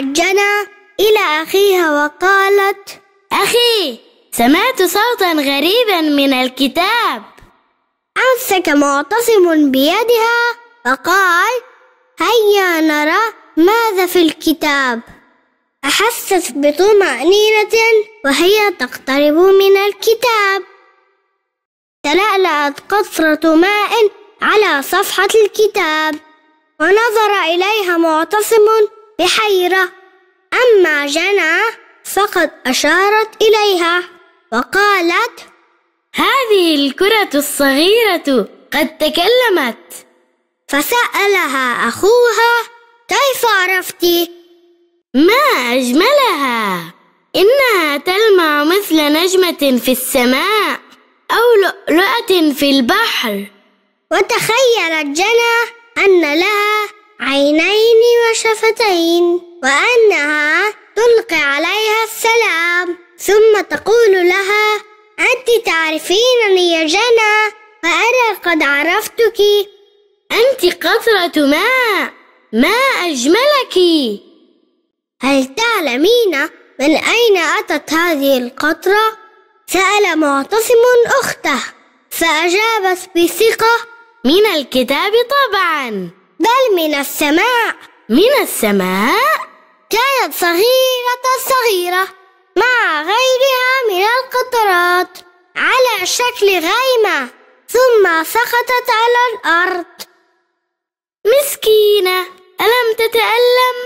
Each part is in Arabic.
جنى إلى أخيها وقالت أخي سمعت صوتا غريبا من الكتاب أمسك معتصم بيدها وقال هيا نرى ماذا في الكتاب أحست بطمأنينة وهي تقترب من الكتاب تلألأت قطرة ماء على صفحة الكتاب ونظر إليها معتصم بحيرة أما جنى فقد أشارت إليها وقالت هذه الكرة الصغيرة قد تكلمت فسألها أخوها كيف عرفت؟ ما أجملها إنها تلمع مثل نجمة في السماء أو لؤلؤة في البحر وتخيلت جنى أن لها عينين وشفتين وأنها تلقي عليها السلام ثم تقول لها أنت تعرفينني يا جنى وأنا قد عرفتك أنت قطرة ماء ما أجملك هل تعلمين من أين أتت هذه القطرة؟ سأل معتصم أخته فأجابت بثقة من الكتاب طبعاً بل من السماء من السماء كانت صغيرة صغيرة مع غيرها من القطرات على شكل غيمة ثم سقطت على الأرض مسكينة ألم تتألم؟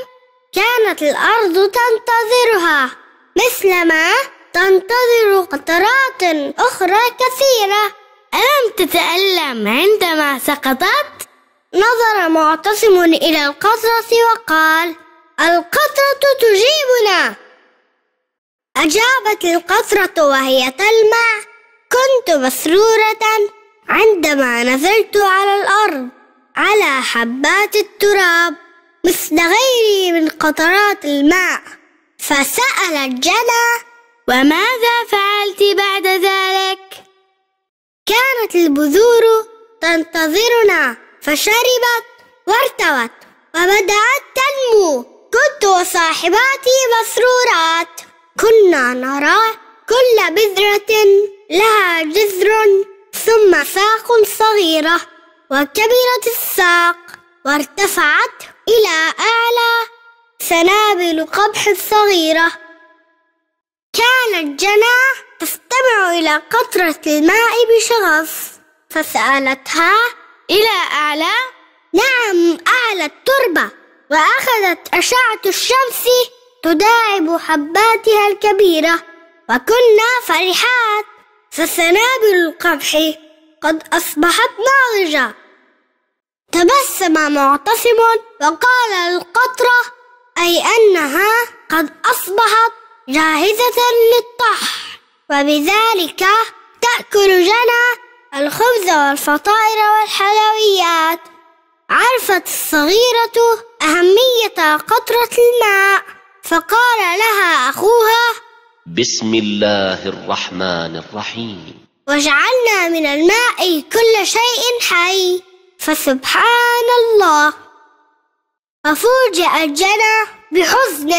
كانت الأرض تنتظرها مثلما تنتظر قطرات أخرى كثيرة ألم تتألم عندما سقطت؟ نظر معتصم إلى القطرة وقال القطرة تجيبنا أجابت القطرة وهي تلمع كنت مسرورة عندما نزلت على الأرض على حبات التراب مثل غيري من قطرات الماء فسألت جنى وماذا فعلت بعد ذلك؟ كانت البذور تنتظرنا فشربت وارتوت وبدأت تنمو كنت وصاحباتي مسرورات كنا نرى كل بذرة لها جذر ثم ساق صغيرة وكبرت الساق وارتفعت إلى أعلى سنابل قبح صغيرة كانت جنى تستمع إلى قطرة الماء بشغف فسألتها إلى أعلى؟ نعم أعلى التربة وأخذت أشعة الشمس تداعب حباتها الكبيرة وكنا فرحات فسنابل القمح قد أصبحت ناضجة تبسم معتصم وقال القطرة أي أنها قد أصبحت جاهزة للطح وبذلك تأكل جنى الخبز والفطائر والحلويات عرفت الصغيرة أهمية قطرة الماء فقال لها أخوها بسم الله الرحمن الرحيم وجعلنا من الماء كل شيء حي فسبحان الله ففوجئ جنى بحزن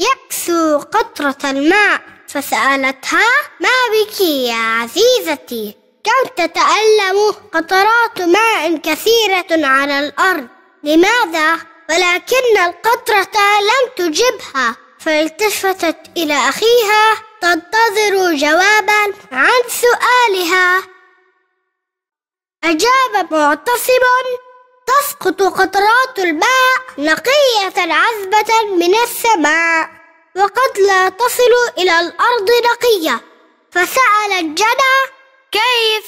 يكسو قطرة الماء فسألتها ما بك يا عزيزتي كم تتألم قطرات ماء كثيرة على الأرض لماذا؟ ولكن القطرة لم تجبها فالتفتت إلى أخيها تنتظر جوابا عن سؤالها أجاب معتصم تسقط قطرات الماء نقية عذبة من السماء وقد لا تصل إلى الأرض نقية فسأل الجنة كيف؟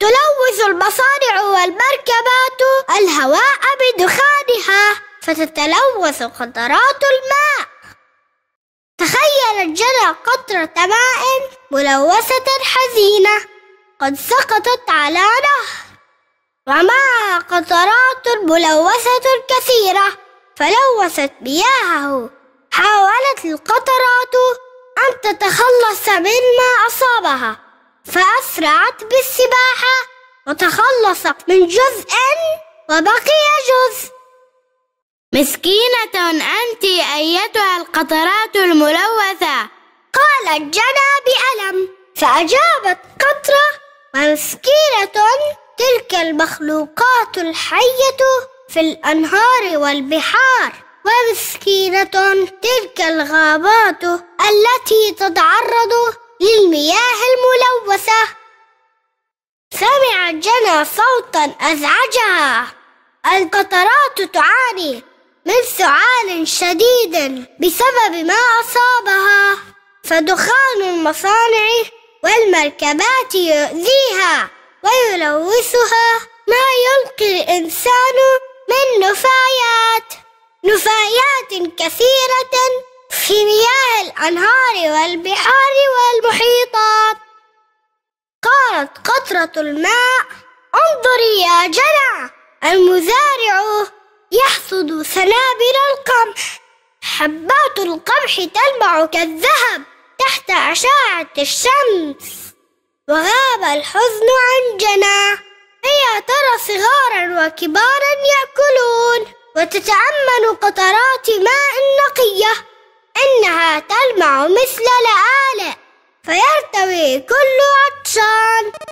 تلوث المصانع والمركبات الهواء بدخانها فتتلوث قطرات الماء تخيل جنى قطرة ماء ملوثة حزينة قد سقطت على نهر ومعها قطرات ملوثة كثيرة فلوثت مياهه حاولت القطرات أن تتخلص مما أصابها فأسرعت بالسباحة وتخلصت من جزء وبقي جزء مسكينة أنت أيتها القطرات الملوثة قالت جنى بألم فأجابت قطرة ومسكينة تلك المخلوقات الحية في الأنهار والبحار ومسكينة تلك الغابات التي تتعرض للمياه الملوثة سمعت جنى صوتا أزعجها القطرات تعاني من سعال شديد بسبب ما أصابها فدخان المصانع والمركبات يؤذيها ويلوثها ما يلقي الإنسان من نفايات نفايات كثيرة في مياه الأنهار والبحار والمحيطات قالت قطرة الماء انظري يا جنى المزارع يحصد سنابل القمح حبات القمح تلمع كالذهب تحت أشعة الشمس وغاب الحزن عن جنى هي ترى صغارا وكبارا يأكلون وتتأمل قطرات ماء نقيه إنها تلمع مثل لآلئ فيرتوي كل عطشان